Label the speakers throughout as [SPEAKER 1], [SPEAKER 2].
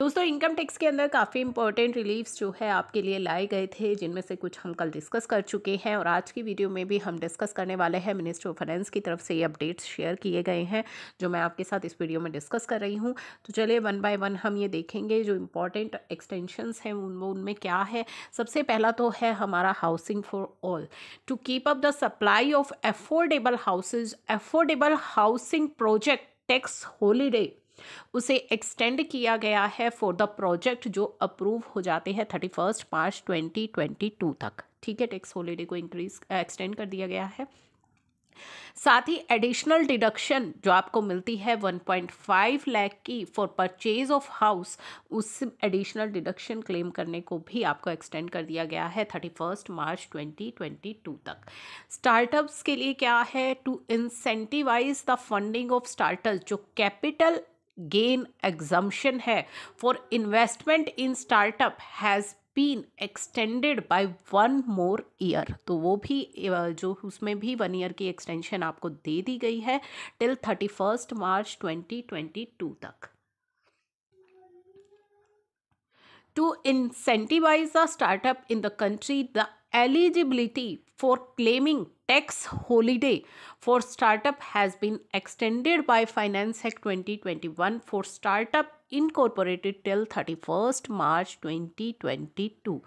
[SPEAKER 1] दोस्तों income tax के अंदर काफ़ी इंपॉर्टेंट रिलीफ्स जो है आपके लिए लाए गए थे जिनमें से कुछ हम कल डिस्कस कर चुके हैं और आज की वीडियो में भी हम डिस्कस करने वाले हैं मिनिस्टर ऑफ फाइनेंस की तरफ से ये अपडेट्स शेयर किए गए हैं जो मैं आपके साथ इस वीडियो में डिस्कस कर रही हूँ तो चलिए वन बाय वन हम ये देखेंगे जो इम्पोर्टेंट एक्सटेंशंस हैं उनमें उनमें क्या है सबसे पहला तो है हमारा housing for all to keep up the supply of affordable houses affordable housing project tax holiday उसे एक्सटेंड किया गया है फॉर द प्रोजेक्ट जो अप्रूव हो जाते हैं thirty first March twenty twenty two तक ठीक है टैक्स हॉलीडे को इंक्रीज एक्सटेंड कर दिया गया है साथ ही एडिशनल डिडक्शन जो आपको मिलती है 1.5 लाख की फॉर परचेज ऑफ हाउस उस एडिशनल डिडक्शन क्लेम करने को भी आपको एक्सटेंड कर दिया गया है थर्टी फर्स्ट मार्च 2022 तक स्टार्टअप्स के लिए क्या है to incentivize the funding of startups जो कैपिटल gain exemption है for investment in startup has been extended by one more year तो वो भी जो उसमें भी वन ईयर की एक्सटेंशन आपको दे दी गई है till thirty first March twenty twenty two तक to incentivize the startup in the country the eligibility for claiming tax holiday for startup has been extended by finance Act 2021 for startup incorporated till thirty first March twenty twenty two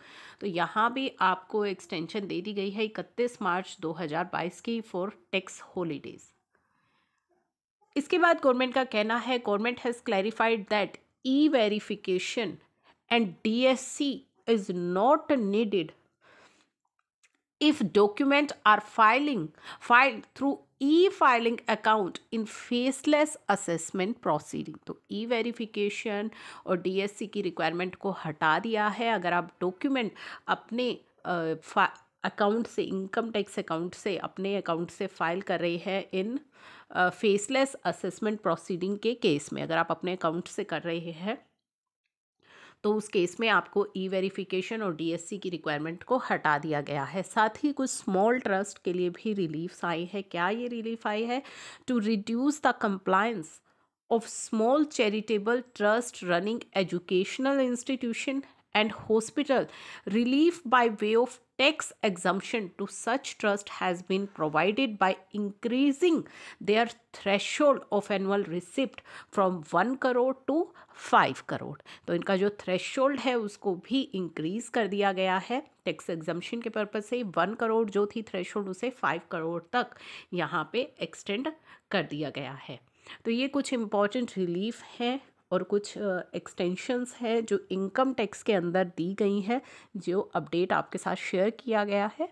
[SPEAKER 1] तो यहाँ भी आपको extension दे दी गई है इकतीस मार्च दो हज़ार बाईस की फॉर टैक्स होलीडेज इसके बाद गवर्नमेंट का कहना है government has clarified that E verification and D S C is not needed if document are filing filed through e filing account in faceless assessment proceeding तो ई वेरिफिकेशन और D S C की requirement को हटा दिया है अगर आप document अपने अकाउंट से इनकम टैक्स अकाउंट से अपने अकाउंट से फाइल कर रहे हैं इन फेसलेस असेसमेंट प्रोसीडिंग के केस में अगर आप अपने अकाउंट से कर रहे हैं तो उस केस में आपको ई वेरिफिकेशन और डीएससी की रिक्वायरमेंट को हटा दिया गया है साथ ही कुछ स्मॉल ट्रस्ट के लिए भी रिलीफ्स आई है क्या ये रिलीफ आई है to reduce the compliance of small charitable trust running educational institution and hospital relief by way of tax exemption to such trust has been provided by increasing their threshold of annual receipt from one crore to five crore तो इनका जो threshold है उसको भी increase कर दिया गया है टैक्स एग्जम्पन के पर्पज से वन करोड़ जो थी थ्रेशोल्ड उसे फाइव करोड़ तक यहाँ पे एक्सटेंड कर दिया गया है तो ये कुछ इम्पॉर्टेंट रिलीफ हैं और कुछ एक्सटेंशंस हैं जो इनकम टैक्स के अंदर दी गई हैं जो अपडेट आपके साथ शेयर किया गया है